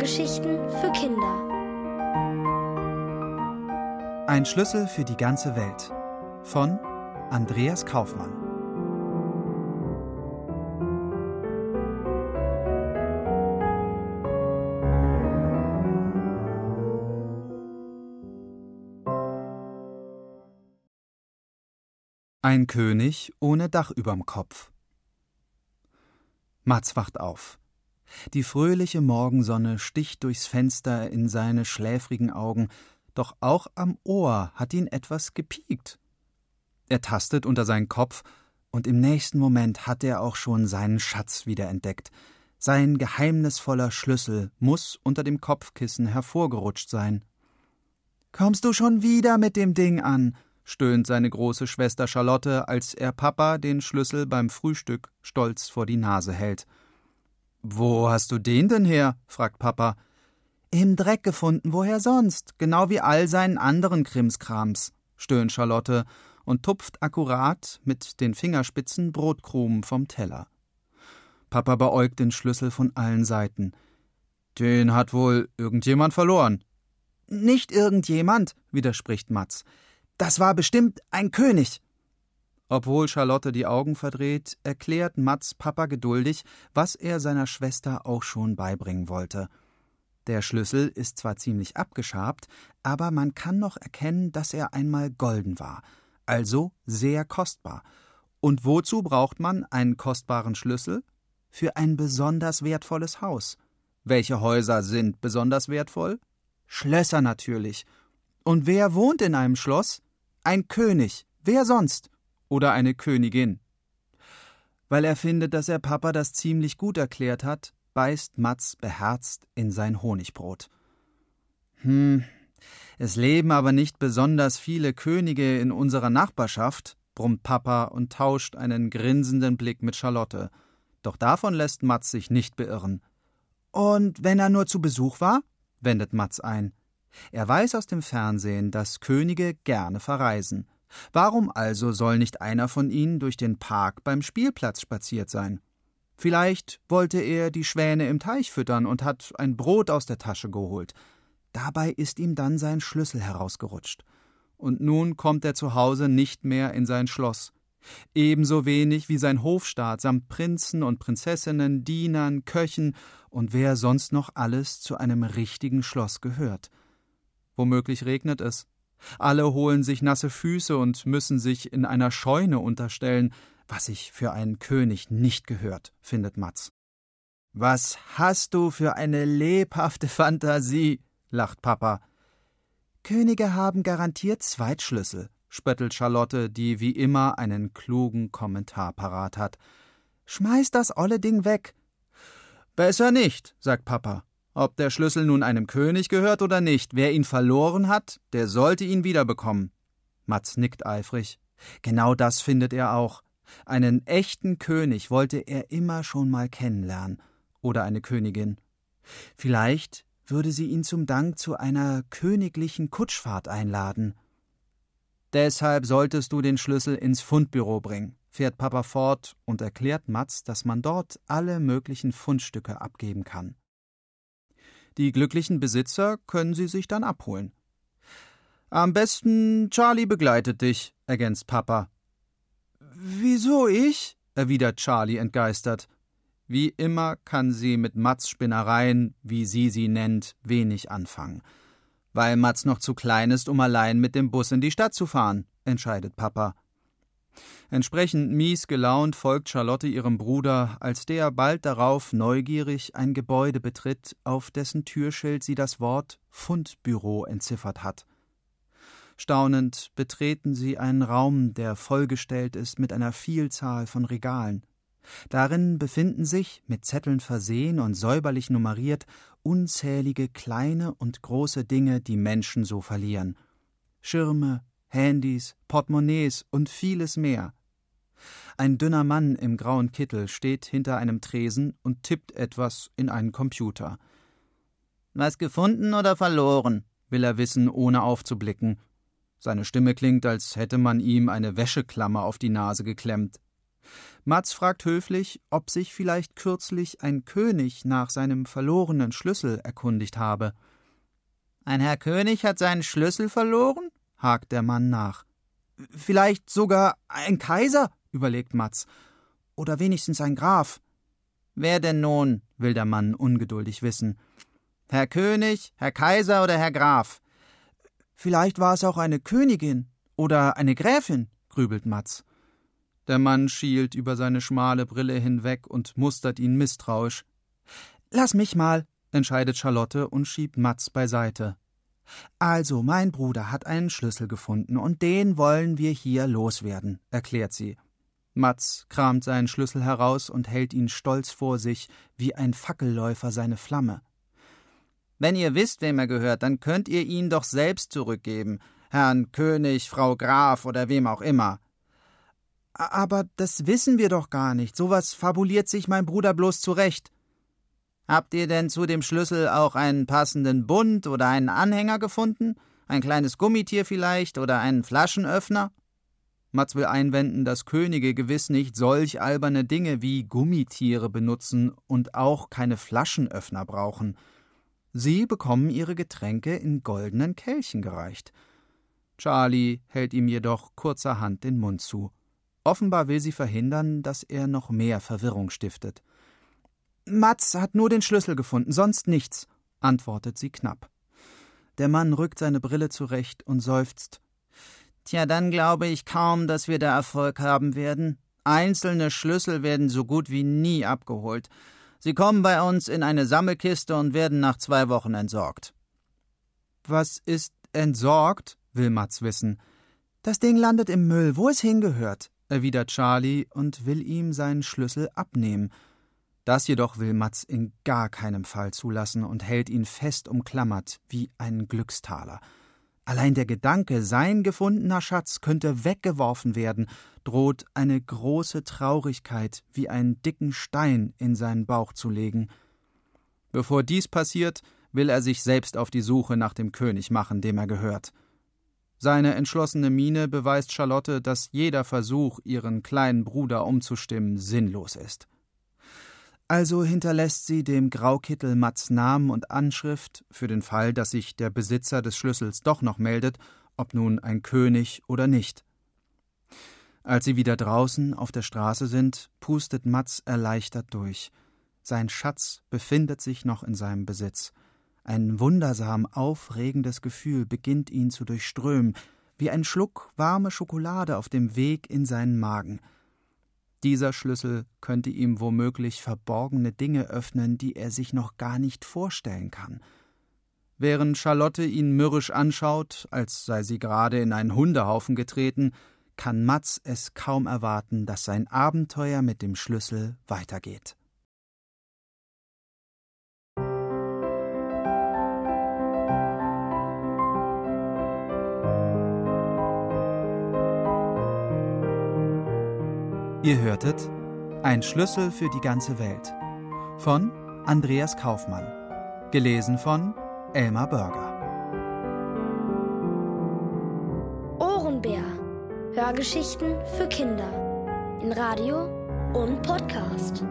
Hörgeschichten für Kinder. Ein Schlüssel für die ganze Welt von Andreas Kaufmann. Ein König ohne Dach überm Kopf. Matz wacht auf. Die fröhliche Morgensonne sticht durchs Fenster in seine schläfrigen Augen, doch auch am Ohr hat ihn etwas gepiekt. Er tastet unter seinen Kopf, und im nächsten Moment hat er auch schon seinen Schatz wiederentdeckt. Sein geheimnisvoller Schlüssel muss unter dem Kopfkissen hervorgerutscht sein. Kommst du schon wieder mit dem Ding an? stöhnt seine große Schwester Charlotte, als er Papa den Schlüssel beim Frühstück stolz vor die Nase hält. Wo hast du den denn her? fragt Papa. Im Dreck gefunden, woher sonst? Genau wie all seinen anderen Krimskrams, stöhnt Charlotte und tupft akkurat mit den Fingerspitzen Brotkrumen vom Teller. Papa beäugt den Schlüssel von allen Seiten. Den hat wohl irgendjemand verloren. Nicht irgendjemand, widerspricht Matz. Das war bestimmt ein König. Obwohl Charlotte die Augen verdreht, erklärt Mats Papa geduldig, was er seiner Schwester auch schon beibringen wollte. Der Schlüssel ist zwar ziemlich abgeschabt, aber man kann noch erkennen, dass er einmal golden war, also sehr kostbar. Und wozu braucht man einen kostbaren Schlüssel? Für ein besonders wertvolles Haus. Welche Häuser sind besonders wertvoll? Schlösser natürlich. Und wer wohnt in einem Schloss? Ein König. Wer sonst? oder eine Königin. Weil er findet, dass er Papa das ziemlich gut erklärt hat, beißt Matz beherzt in sein Honigbrot. Hm, es leben aber nicht besonders viele Könige in unserer Nachbarschaft, brummt Papa und tauscht einen grinsenden Blick mit Charlotte. Doch davon lässt Matz sich nicht beirren. Und wenn er nur zu Besuch war? wendet Matz ein. Er weiß aus dem Fernsehen, dass Könige gerne verreisen. Warum also soll nicht einer von ihnen durch den Park beim Spielplatz spaziert sein? Vielleicht wollte er die Schwäne im Teich füttern und hat ein Brot aus der Tasche geholt. Dabei ist ihm dann sein Schlüssel herausgerutscht. Und nun kommt er zu Hause nicht mehr in sein Schloss. Ebenso wenig wie sein Hofstaat samt Prinzen und Prinzessinnen, Dienern, Köchen und wer sonst noch alles zu einem richtigen Schloss gehört. Womöglich regnet es alle holen sich nasse Füße und müssen sich in einer Scheune unterstellen, was sich für einen König nicht gehört, findet Matz. Was hast du für eine lebhafte Fantasie, lacht Papa. Könige haben garantiert Zweitschlüssel, spöttelt Charlotte, die wie immer einen klugen Kommentar parat hat. Schmeiß das olle Ding weg. Besser nicht, sagt Papa. Ob der Schlüssel nun einem König gehört oder nicht, wer ihn verloren hat, der sollte ihn wiederbekommen. Matz nickt eifrig. Genau das findet er auch. Einen echten König wollte er immer schon mal kennenlernen oder eine Königin. Vielleicht würde sie ihn zum Dank zu einer königlichen Kutschfahrt einladen. Deshalb solltest du den Schlüssel ins Fundbüro bringen, fährt Papa fort und erklärt Matz, dass man dort alle möglichen Fundstücke abgeben kann. Die glücklichen Besitzer können sie sich dann abholen. Am besten Charlie begleitet dich, ergänzt Papa. Wieso ich? erwidert Charlie entgeistert. Wie immer kann sie mit Mats Spinnereien, wie sie sie nennt, wenig anfangen. Weil Mats noch zu klein ist, um allein mit dem Bus in die Stadt zu fahren, entscheidet Papa. Entsprechend mies gelaunt folgt Charlotte ihrem Bruder, als der bald darauf neugierig ein Gebäude betritt, auf dessen Türschild sie das Wort Fundbüro entziffert hat. Staunend betreten sie einen Raum, der vollgestellt ist mit einer Vielzahl von Regalen. Darin befinden sich, mit Zetteln versehen und säuberlich nummeriert, unzählige kleine und große Dinge, die Menschen so verlieren. Schirme, Handys, Portemonnaies und vieles mehr. Ein dünner Mann im grauen Kittel steht hinter einem Tresen und tippt etwas in einen Computer. Was gefunden oder verloren? will er wissen, ohne aufzublicken. Seine Stimme klingt, als hätte man ihm eine Wäscheklammer auf die Nase geklemmt. Matz fragt höflich, ob sich vielleicht kürzlich ein König nach seinem verlorenen Schlüssel erkundigt habe. Ein Herr König hat seinen Schlüssel verloren? hakt der Mann nach. Vielleicht sogar ein Kaiser? überlegt Matz. Oder wenigstens ein Graf. Wer denn nun? will der Mann ungeduldig wissen. Herr König, Herr Kaiser oder Herr Graf? Vielleicht war es auch eine Königin oder eine Gräfin, grübelt Matz. Der Mann schielt über seine schmale Brille hinweg und mustert ihn misstrauisch. Lass mich mal, entscheidet Charlotte und schiebt Matz beiseite. Also, mein Bruder hat einen Schlüssel gefunden und den wollen wir hier loswerden, erklärt sie. Matz kramt seinen Schlüssel heraus und hält ihn stolz vor sich, wie ein Fackelläufer seine Flamme. Wenn ihr wisst, wem er gehört, dann könnt ihr ihn doch selbst zurückgeben, Herrn König, Frau Graf oder wem auch immer. Aber das wissen wir doch gar nicht, sowas fabuliert sich mein Bruder bloß zurecht. Habt ihr denn zu dem Schlüssel auch einen passenden Bund oder einen Anhänger gefunden? Ein kleines Gummitier vielleicht oder einen Flaschenöffner? Matz will einwenden, dass Könige gewiss nicht solch alberne Dinge wie Gummitiere benutzen und auch keine Flaschenöffner brauchen. Sie bekommen ihre Getränke in goldenen Kelchen gereicht. Charlie hält ihm jedoch kurzerhand den Mund zu. Offenbar will sie verhindern, dass er noch mehr Verwirrung stiftet. Matz hat nur den Schlüssel gefunden, sonst nichts, antwortet sie knapp. Der Mann rückt seine Brille zurecht und seufzt. Tja, dann glaube ich kaum, dass wir da Erfolg haben werden. Einzelne Schlüssel werden so gut wie nie abgeholt. Sie kommen bei uns in eine Sammelkiste und werden nach zwei Wochen entsorgt. Was ist entsorgt? will Matz wissen. Das Ding landet im Müll, wo es hingehört, erwidert Charlie und will ihm seinen Schlüssel abnehmen. Das jedoch will Matz in gar keinem Fall zulassen und hält ihn fest umklammert wie einen Glückstaler. Allein der Gedanke, sein gefundener Schatz könnte weggeworfen werden, droht eine große Traurigkeit wie einen dicken Stein in seinen Bauch zu legen. Bevor dies passiert, will er sich selbst auf die Suche nach dem König machen, dem er gehört. Seine entschlossene Miene beweist Charlotte, dass jeder Versuch, ihren kleinen Bruder umzustimmen, sinnlos ist. Also hinterlässt sie dem Graukittel Mats Namen und Anschrift für den Fall, dass sich der Besitzer des Schlüssels doch noch meldet, ob nun ein König oder nicht. Als sie wieder draußen auf der Straße sind, pustet Mats erleichtert durch. Sein Schatz befindet sich noch in seinem Besitz. Ein wundersam aufregendes Gefühl beginnt ihn zu durchströmen, wie ein Schluck warme Schokolade auf dem Weg in seinen Magen – dieser Schlüssel könnte ihm womöglich verborgene Dinge öffnen, die er sich noch gar nicht vorstellen kann. Während Charlotte ihn mürrisch anschaut, als sei sie gerade in einen Hundehaufen getreten, kann Matz es kaum erwarten, dass sein Abenteuer mit dem Schlüssel weitergeht. Ihr hörtet Ein Schlüssel für die ganze Welt von Andreas Kaufmann, gelesen von Elmar Börger. Ohrenbär. Hörgeschichten für Kinder in Radio und Podcast.